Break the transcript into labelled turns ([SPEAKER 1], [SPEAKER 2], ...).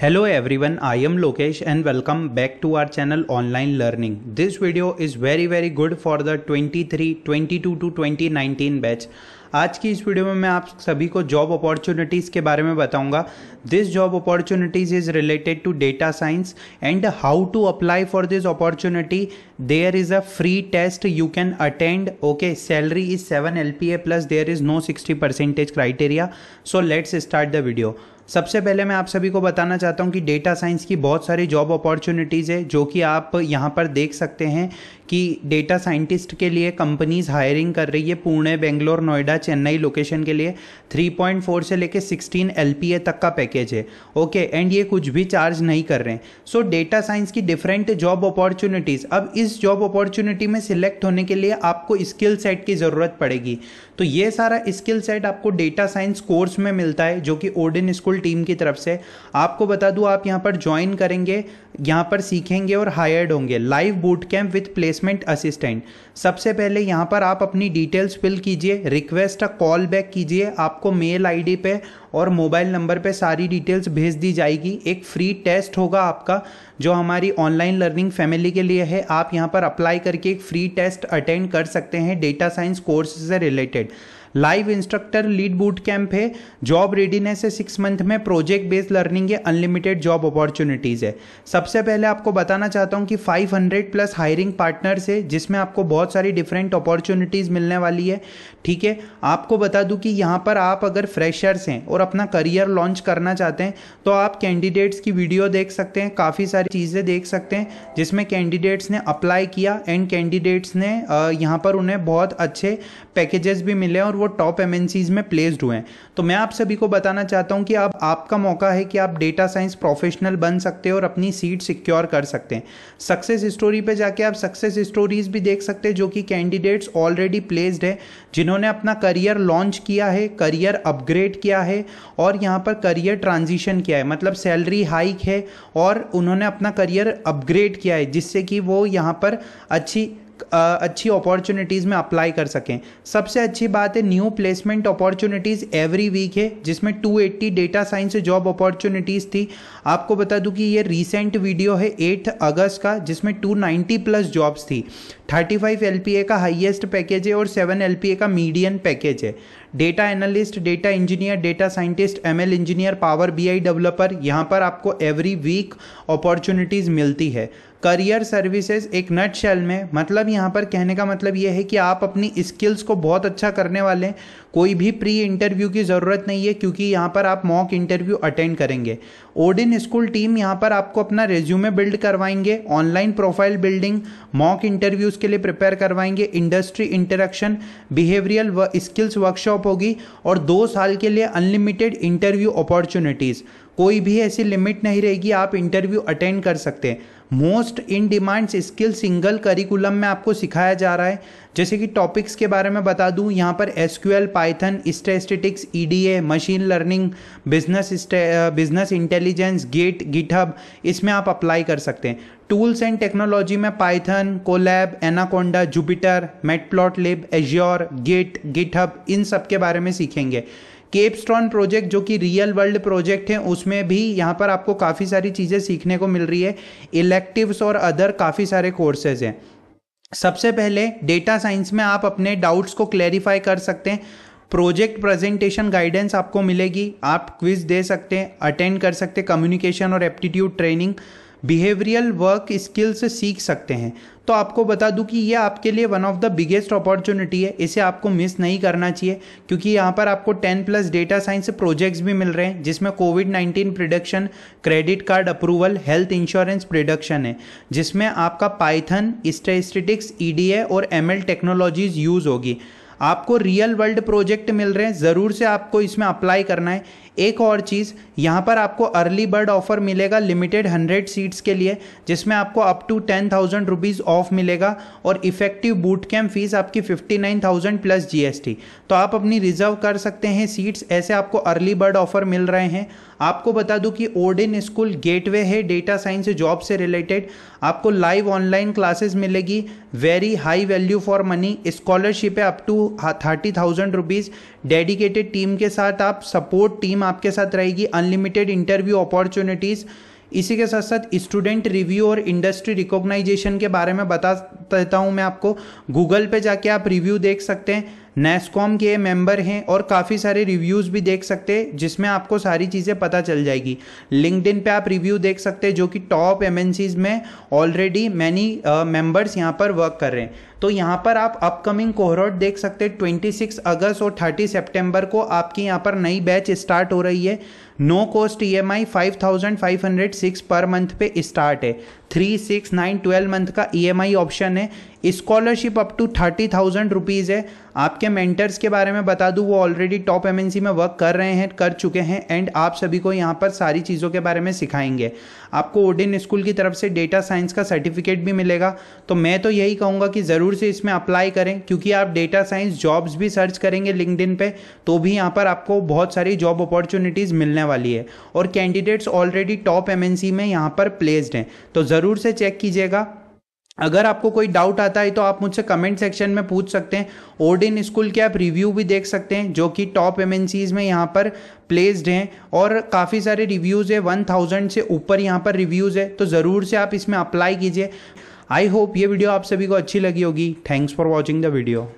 [SPEAKER 1] Hello everyone, I am Lokesh and welcome back to our channel Online Learning. This video is very very good for the 23, 22 to 2019 batch. आज की इस video में मैं आप सभी को जॉब अपॉर्चुनिटीज़ के बारे में बताऊंगा this job opportunities is related to data science and how to apply for this opportunity there is a free test you can attend okay salary is seven L P A plus there is no sixty percentage criteria so let's start the video सबसे पहले मैं आप सभी को बताना चाहता हूं कि डेटा साइंस की बहुत सारी जॉब अपॉर्चुनिटीज़ है जो कि आप यहां पर देख सकते हैं कि डेटा साइंटिस्ट के लिए कंपनीज हायरिंग कर रही है पुणे बेंगलोर नोएडा चेन्नई लोकेशन के लिए 3.4 से लेके 16 एल तक का पैकेज है ओके एंड ये कुछ भी चार्ज नहीं कर रहे हैं सो डेटा साइंस की डिफरेंट जॉब अपॉर्चुनिटीज़ अब इस इस जॉब अपॉर्चुनिटी में सिलेक्ट होने के लिए आपको स्किल सेट की ज़रूरत पड़ेगी तो ये सारा स्किल सेट आपको डेटा साइंस कोर्स में मिलता है जो कि ओडिन स्कूल टीम की तरफ से आपको बता दूँ आप यहाँ पर ज्वाइन करेंगे यहाँ पर सीखेंगे और हायर्ड होंगे live boot camp with placement assistant सबसे पहले यहाँ पर आप अपनी डिटेल्स फिल कीजिए रिक्वेस्ट कॉल बैक कीजिए आपको मेल आईडी पे और मोबाइल नंबर पे सारी डिटेल्स भेज दी जाएगी एक फ्री टेस्ट होगा आपका जो हमारी ऑनलाइन लर्निंग फैमिली के लिए है आप यहाँ पर अप्लाई करके एक फ्री टेस्ट अटेंड कर सकते हैं डेटा साइंस कोर्स से related live instructor lead boot camp है जॉब रेडीनेस है सिक्स मंथ में प्रोजेक्ट बेस्ड लर्निंग है अनलिमिटेड जॉब अपॉर्चुनिटीज़ है सबसे पहले आपको बताना चाहता हूँ कि 500 प्लस हायरिंग पार्टनर्स है जिसमें आपको बहुत सारी डिफरेंट अपॉर्चुनिटीज़ मिलने वाली है ठीक है आपको बता दूँ कि यहाँ पर आप अगर फ्रेशर्स हैं और अपना करियर लॉन्च करना चाहते हैं तो आप कैंडिडेट्स की वीडियो देख सकते हैं काफ़ी सारी चीज़ें देख सकते हैं जिसमें कैंडिडेट्स ने अप्लाई किया एंड कैंडिडेट्स ने यहाँ पर उन्हें बहुत अच्छे पैकेजेस भी मिले और वो टॉप एम में प्लेस्ड हुए हैं तो मैं आप सभी को बताना चाहता हूँ कि अब आपका मौका है कि आप डेटा साइंस प्रोफेशनल बन सकते हैं और अपनी सीट सिक्योर कर सकते हैं सक्सेस स्टोरी पे जाके आप सक्सेस स्टोरीज भी देख सकते हैं जो कि कैंडिडेट्स ऑलरेडी प्लेस्ड है जिन्होंने अपना करियर लॉन्च किया है करियर अपग्रेड किया है और यहाँ पर करियर ट्रांजिशन किया है मतलब सैलरी हाइक है और उन्होंने अपना करियर अपग्रेड किया है जिससे कि वो यहाँ पर अच्छी अच्छी अपॉर्चुनिटीज़ में अप्लाई कर सकें सबसे अच्छी बात है new placement opportunities every week है जिसमें 280 डेटा साइंस जॉब अपॉर्चुनिटीज़ थी आपको बता दूं कि ये रीसेंट वीडियो है 8 अगस्त का जिसमें 290 प्लस जॉब्स थी 35 एल का हाइएस्ट पैकेज है और 7 एल का मीडियम पैकेज है data analyst data engineer data scientist M engineer power B developer यहाँ पर आपको एवरी वीक अपॉर्चुनिटीज़ मिलती है करियर सर्विसेज एक नट शेल में मतलब यहाँ पर कहने का मतलब ये है कि आप अपनी स्किल्स को बहुत अच्छा करने वाले हैं कोई भी प्री इंटरव्यू की ज़रूरत नहीं है क्योंकि यहाँ पर आप मॉक इंटरव्यू अटेंड करेंगे ओडिन स्कूल टीम यहाँ पर आपको अपना रेज्यूमे बिल्ड करवाएंगे online profile building mock interviews के लिए प्रिपेयर करवाएंगे इंडस्ट्री इंटरेक्शन बिहेवियल व स्किल्स वर्कशॉप होगी और दो साल के लिए अनलिमिटेड इंटरव्यू अपॉर्चुनिटीज़ कोई भी ऐसी लिमिट नहीं रहेगी आप इंटरव्यू अटेंड कर सकते हैं most in demands skill single curriculum में आपको सिखाया जा रहा है जैसे कि टॉपिक्स के बारे में बता दूं यहाँ पर S Q L Python statistics E D A machine learning business business intelligence Git GitHub इसमें आप अप्लाई कर सकते हैं टूल्स एंड टेक्नोलॉजी में Python Colab Anaconda Jupyter Matplotlib Azure Git GitHub इन सब के बारे में सीखेंगे केपस्टोन प्रोजेक्ट जो कि रियल वर्ल्ड प्रोजेक्ट है उसमें भी यहाँ पर आपको काफ़ी सारी चीज़ें सीखने को मिल रही है इलेक्टिव्स और अदर काफ़ी सारे कोर्सेज हैं सबसे पहले डेटा साइंस में आप अपने डाउट्स को क्लैरिफाई कर सकते हैं प्रोजेक्ट प्रेजेंटेशन गाइडेंस आपको मिलेगी आप क्विज दे सकते हैं अटेंड कर सकते हैं कम्युनिकेशन और aptitude training behavioural work skills सीख सकते हैं तो आपको बता दूं कि ये आपके लिए one of the biggest opportunity है इसे आपको मिस नहीं करना चाहिए क्योंकि यहाँ पर आपको 10 प्लस डेटा साइंस प्रोजेक्ट्स भी मिल रहे हैं जिसमें covid 19 prediction credit card approval health insurance prediction है जिसमें आपका पाइथन स्टेस्टिटिक्स ई और एम टेक्नोलॉजीज यूज़ होगी आपको रियल वर्ल्ड प्रोजेक्ट मिल रहे हैं ज़रूर से आपको इसमें अप्लाई करना है एक और चीज़ यहाँ पर आपको अर्ली बर्ड ऑफर मिलेगा लिमिटेड हंड्रेड सीट्स के लिए जिसमें आपको up to ten thousand rupees off मिलेगा और इफेक्टिव बूट कैम्प फीस आपकी fifty nine thousand plus GST तो आप अपनी रिजर्व कर सकते हैं सीट्स ऐसे आपको अर्ली बर्ड ऑफर मिल रहे हैं आपको बता दूं कि ओडिन स्कूल गेटवे है डेटा साइंस जॉब से रिलेटेड आपको लाइव ऑनलाइन क्लासेस मिलेगी very high value for money scholarship है up to thirty thousand rupees dedicated team के साथ आप सपोर्ट टीम आपके साथ रहेगी अनलिमिटेड इंटरव्यू अपॉर्चुनिटीज़ इसी के साथ साथ स्टूडेंट रिव्यू और इंडस्ट्री रिकॉग्नाइजेशन के बारे में बता देता हूँ मैं आपको गूगल पे जाके आप रिव्यू देख सकते हैं नेस्कॉम के मेंबर हैं और काफ़ी सारे रिव्यूज़ भी देख सकते हैं जिसमें आपको सारी चीज़ें पता चल जाएगी लिंकड पे आप रिव्यू देख सकते हैं जो कि टॉप एम में ऑलरेडी मैनी मेंबर्स यहाँ पर वर्क कर रहे हैं तो यहाँ पर आप अपकमिंग कोहरोट देख सकते हैं 26 अगस्त और 30 सितंबर को आपकी यहाँ पर नई बैच स्टार्ट हो रही है no cost E M I five thousand five hundred six per month पे स्टार्ट है three six nine twelve month का ई एम आई ऑप्शन है scholarship up to thirty thousand rupees है आपके मेंटर्स के बारे में बता दूँ वो already top M N C में वर्क कर रहे हैं कर चुके हैं एंड आप सभी को यहाँ पर सारी चीज़ों के बारे में सिखाएंगे आपको ओडिन स्कूल की तरफ से डेटा साइंस का सर्टिफिकेट भी मिलेगा तो मैं तो यही कहूँगा कि ज़रूर से इसमें अप्लाई करें क्योंकि आप डेटा साइंस जॉब्स भी सर्च करेंगे लिंकड पे तो भी यहाँ पर आपको बहुत सारी जॉब अपॉर्चुनिटीज़ मिलने वाली है और कैंडिडेट्स ऑलरेडी टॉप एमएनसी में यहाँ पर प्लेस्ड हैं तो ज़रूर से चेक कीजिएगा अगर आपको कोई डाउट आता है तो आप मुझसे कमेंट सेक्शन में पूछ सकते हैं ओडिन स्कूल के आप रिव्यू भी देख सकते हैं जो कि टॉप एम में यहाँ पर प्लेस्ड हैं और काफ़ी सारे रिव्यूज़ है वन थाउजेंड से ऊपर यहाँ पर रिव्यूज़ है तो ज़रूर से आप इसमें अप्लाई कीजिए आई होप ये वीडियो आप सभी को अच्छी लगी होगी thanks for watching the video